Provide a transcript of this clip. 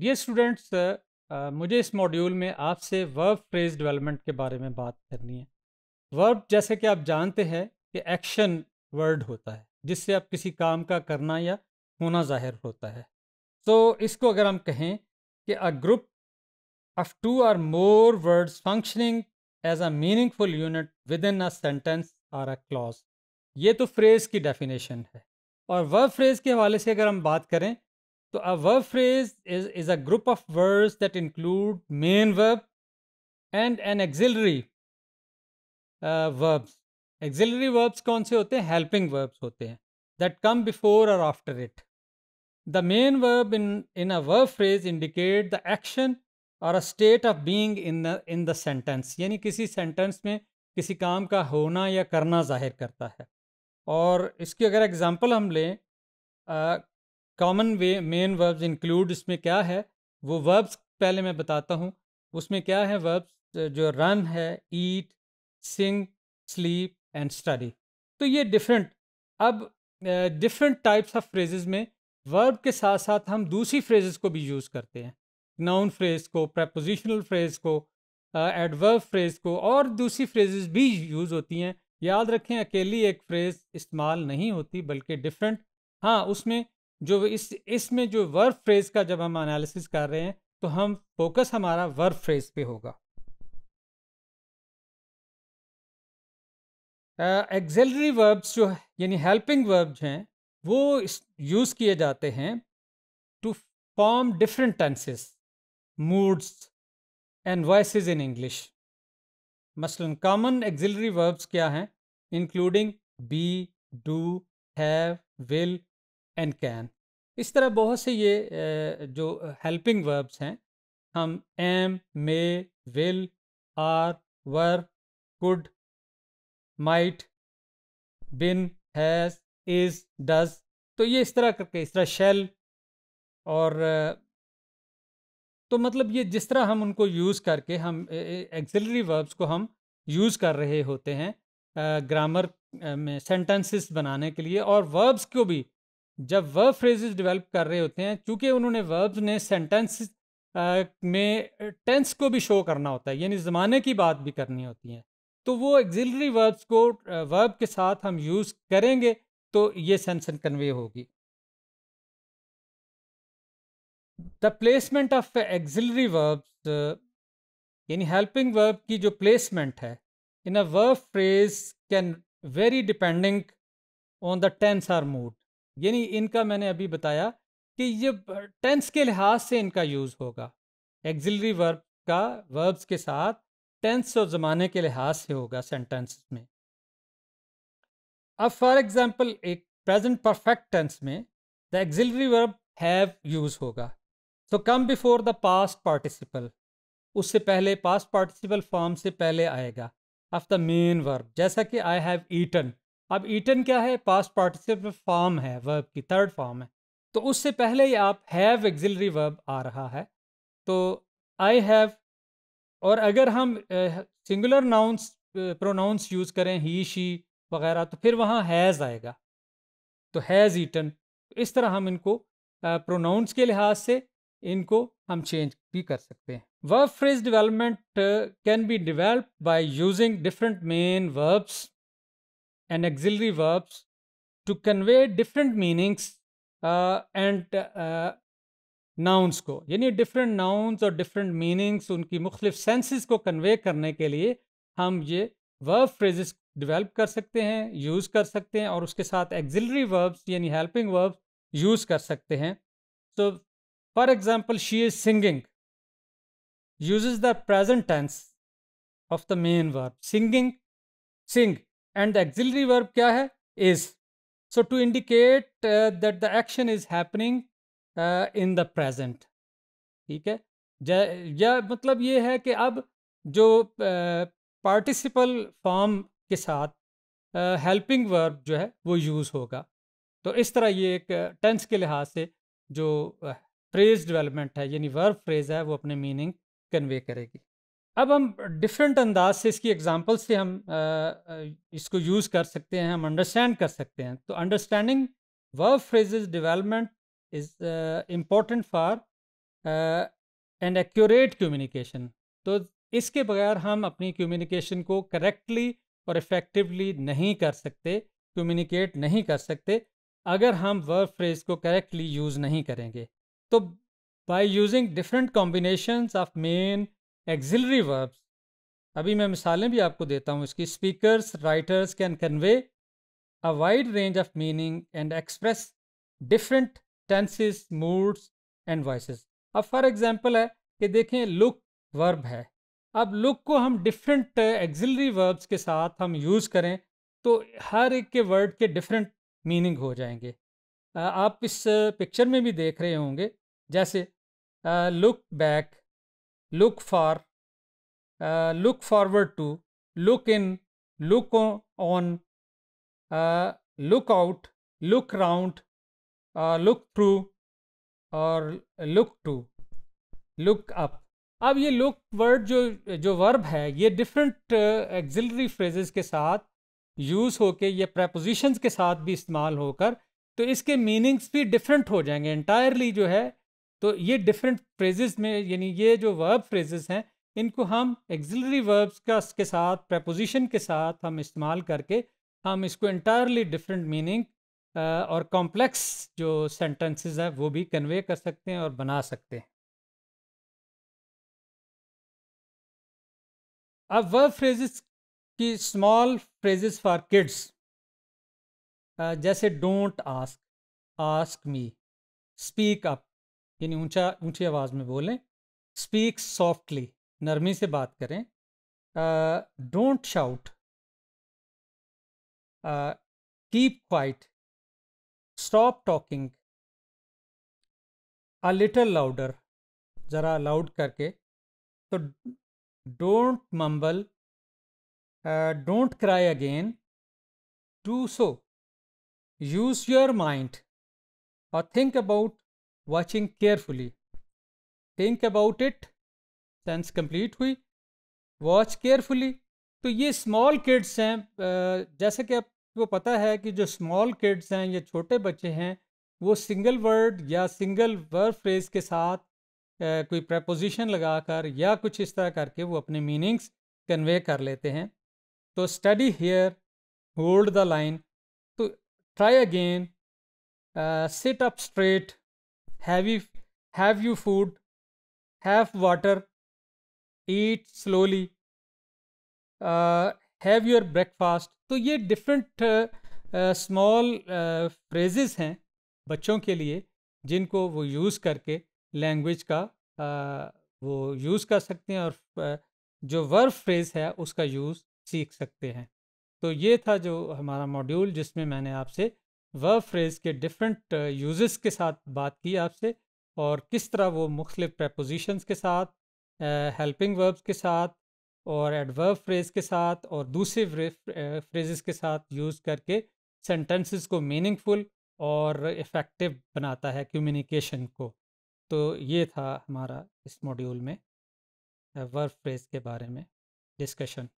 Dear students uh, uh, मुझे इस module में आपसे वर्ब फ्रेज डेवलपमेंट के बारे में बात करनी है वर्ब जैसे कि आप जानते हैं कि एक्शन वर्ड होता है जिससे आप किसी काम का करना या होना जाहिर होता है तो इसको अगर हम कहें कि a group of two or more words functioning as a meaningful unit within a sentence or a clause ये तो फ्रेज़ की डेफिनेशन है और वर्ब फ्रेज़ के हवाले से अगर हम बात करें तो a verb phrase is is a group of words that include main verb and an auxiliary verbs auxiliary verbs कौन से होते हैं हेल्पिंग वर्ब्स होते हैं दैट कम बिफोर और after it the main verb in in a verb phrase indicate the action और a state of being in the in the sentence यानी किसी सेंटेंस में किसी काम का होना या करना जाहिर करता है और इसकी अगर एग्जाम्पल हम लें uh, common way main verbs include इसमें क्या है वो वर्ब्स पहले मैं बताता हूँ उसमें क्या है वर्ब्स जो रन है eat sing sleep and study तो ये डिफरेंट अब डिफरेंट टाइप्स ऑफ फ्रेजेस में वर्ब के साथ साथ हम दूसरी फ्रेजेस को भी यूज़ करते हैं नाउन फ्रेज को प्रपोजिशनल फ्रेज को एडवर्ब uh, फ्रेज को और दूसरी फ्रेजेस भी यूज़ होती हैं याद रखें अकेली एक फ्रेज़ इस्तेमाल नहीं होती बल्कि डिफरेंट हाँ उसमें जो इस इसमें जो वर्ब फ्रेज का जब हम एनालिसिस कर रहे हैं तो हम फोकस हमारा वर्ब फ्रेज पे होगा एग्जेलरी uh, वर्ब्स जो यानी हेल्पिंग वर्ब्स हैं वो यूज़ किए जाते हैं to form different tenses moods and voice in English मसलन कॉमन एग्जिलरी वर्ब्स क्या हैं including be do have will and can इस तरह बहुत से ये जो हेल्पिंग वर्ब्स हैं हम am may will are were could might been has is does तो ये इस तरह करके इस तरह शेल और तो मतलब ये जिस तरह हम उनको यूज़ करके हम एग्जिलरी वर्ब्स को हम यूज़ कर रहे होते हैं ग्रामर में सेंटेंसेस बनाने के लिए और वर्ब्स को भी जब वर्ब फ्रेजेस डेवलप कर रहे होते हैं क्योंकि उन्होंने वर्ब्स ने सेंटेंस में टेंस को भी शो करना होता है यानी ज़माने की बात भी करनी होती है तो वो एग्जिलरी वर्ब्स को वर्ब के साथ हम यूज़ करेंगे तो ये सेंसन कन्वे होगी the placement of auxiliary verbs यानी हेल्पिंग वर्ब की जो प्लेसमेंट है in a verb phrase can vary depending on the tense or mood यानी इनका मैंने अभी बताया कि ये टेंस के लिहाज से इनका यूज़ होगा एग्जिलरी वर्ब का वर्ब्स के साथ टेंस और ज़माने के लिहाज से होगा सेंटेंस में अब फॉर एग्ज़ाम्पल एक प्रेजेंट परफेक्ट टेंस में the auxiliary verb have use होगा so come before the past participle उससे पहले पास्ट पार्टिसिपल फॉर्म से पहले आएगा ऑफ द मेन वर्ब जैसा कि आई हैव ईटन अब ईटन क्या है पास्ट पार्टिसिपल फॉर्म है वर्ब की थर्ड फॉर्म है तो उससे पहले ही आप हैव एग्जिलरी वर्ब आ रहा है तो आई हैव और अगर हम सिंगुलर नाउंस प्रोनाउंस यूज़ करें ही शी वगैरह तो फिर वहाँ हैज़ आएगा तो हैज़ ईटन तो इस तरह हम इनको प्रोनाउंस के लिहाज से इनको हम चेंज भी कर सकते हैं verb phrase development can be develop by using different main verbs and auxiliary verbs to convey different meanings and uh, nouns uh, को यानी डिफरेंट नाउंस और डिफरेंट मीनिंग्स उनकी मुख्तलिफ सेंसेस को कन्वे करने के लिए हम ये वर्ब फ्रेजेस डिवेल्प कर सकते हैं यूज़ कर सकते हैं और उसके साथ एग्जिलरी वर्ब्स यानी हेल्पिंग वर्ब्स यूज़ कर सकते हैं तो for example she is singing uses the present tense of the main verb singing sing and the auxiliary verb क्या है is so to indicate that the action is happening in the present ठीक है या मतलब ये है कि अब जो पार्टिसिपल uh, फॉर्म के साथ हेल्पिंग uh, वर्ब जो है वो यूज़ होगा तो इस तरह ये एक टेंस uh, के लिहाज से जो फ्रेज uh, डेवलपमेंट है यानी वर्ब फ्रेज है वो अपने मीनिंग कन्वे करेगी अब हम डिफरेंट अंदाज से इसकी एग्जांपल से हम इसको यूज़ कर सकते हैं हम अंडरस्टैंड कर सकते हैं तो understanding verb phrases development is important for and accurate communication तो इसके बगैर हम अपनी कम्युनिकेशन को करेक्टली और इफ़ेक्टिवली नहीं कर सकते कम्युनिकेट नहीं कर सकते अगर हम वर्ब फ्रेज को करेक्टली यूज़ नहीं करेंगे तो by using different combinations of main auxiliary verbs अभी मैं मिसालें भी आपको देता हूँ इसकी speakers writers can convey a wide range of meaning and express different tenses moods and voice अब फॉर एग्जाम्पल है कि देखें लुक वर्ब है अब लुक को हम डिफरेंट एग्जिलरी वर्ब्स के साथ हम यूज़ करें तो हर एक के वर्ड के डिफरेंट मीनिंग हो जाएंगे आप इस पिक्चर में भी देख रहे होंगे जैसे look back look for, uh, look forward to, look in, look on, uh, look out, look round, uh, look through और look to, look up. अब ये look word जो जो verb है ये different uh, auxiliary phrases के साथ use होके ये prepositions के साथ भी इस्तेमाल होकर तो इसके मीनिंग्स भी डिफरेंट हो जाएंगे इंटायरली जो है तो ये डिफरेंट फ्रेजेस में यानी ये जो वर्ब फ्रेजेस हैं इनको हम एग्जिलरी वर्ब्स का के साथ प्रपोजिशन के साथ हम इस्तेमाल करके हम इसको इंटायरली डिफरेंट मीनिंग और कॉम्प्लेक्स जो सेंटेंसेस हैं वो भी कन्वे कर सकते हैं और बना सकते हैं अब वर्ब फ्रेजेस की स्मॉल फ्रेजेस फॉर किड्स जैसे don't ask ask me speak up यानी ऊंचा ऊंची आवाज़ में बोलें स्पीक सॉफ्टली नरमी से बात करें don't shout keep quiet stop talking a little louder ज़रा लाउड करके तो don't mumble don't cry again do so use your mind और think about watching carefully think about it sense complete हुई watch carefully तो ये small kids हैं जैसे कि आपको पता है कि जो स्मॉल किड्स हैं या छोटे बच्चे हैं वो सिंगल वर्ड या सिंगल वर्ड फ्रेज के साथ कोई प्रपोजिशन लगाकर या कुछ इस तरह करके वो अपने मीनिंग्स कन्वे कर लेते हैं तो study here hold the line तो try again sit up straight heavy have you food have water eat slowly have your breakfast तो ये डिफरेंट स्मॉल फ्रेजेस हैं बच्चों के लिए जिनको वो यूज़ करके लैंग्वेज का uh, वो यूज़ कर सकते हैं और uh, जो वर्ब फ्रेज़ है उसका यूज़ सीख सकते हैं तो ये था जो हमारा मॉड्यूल जिसमें मैंने आपसे वर्ब फ्रेज़ के डिफरेंट यूजेस uh, के साथ बात की आपसे और किस तरह वो मुख्तलिफ प्रपोजिशंस के साथ हेल्पिंग uh, वर्ब्स के साथ और एडवर्ब फ्रेज़ के साथ और दूसरे फ्रेजेस uh, के साथ यूज़ करके सेंटेंसेस को मीनिंगफुल और इफ़ेक्टिव बनाता है कम्युनिकेशन को तो ये था हमारा इस मॉड्यूल में वर्ब फ्रेज़ के बारे में डिस्कशन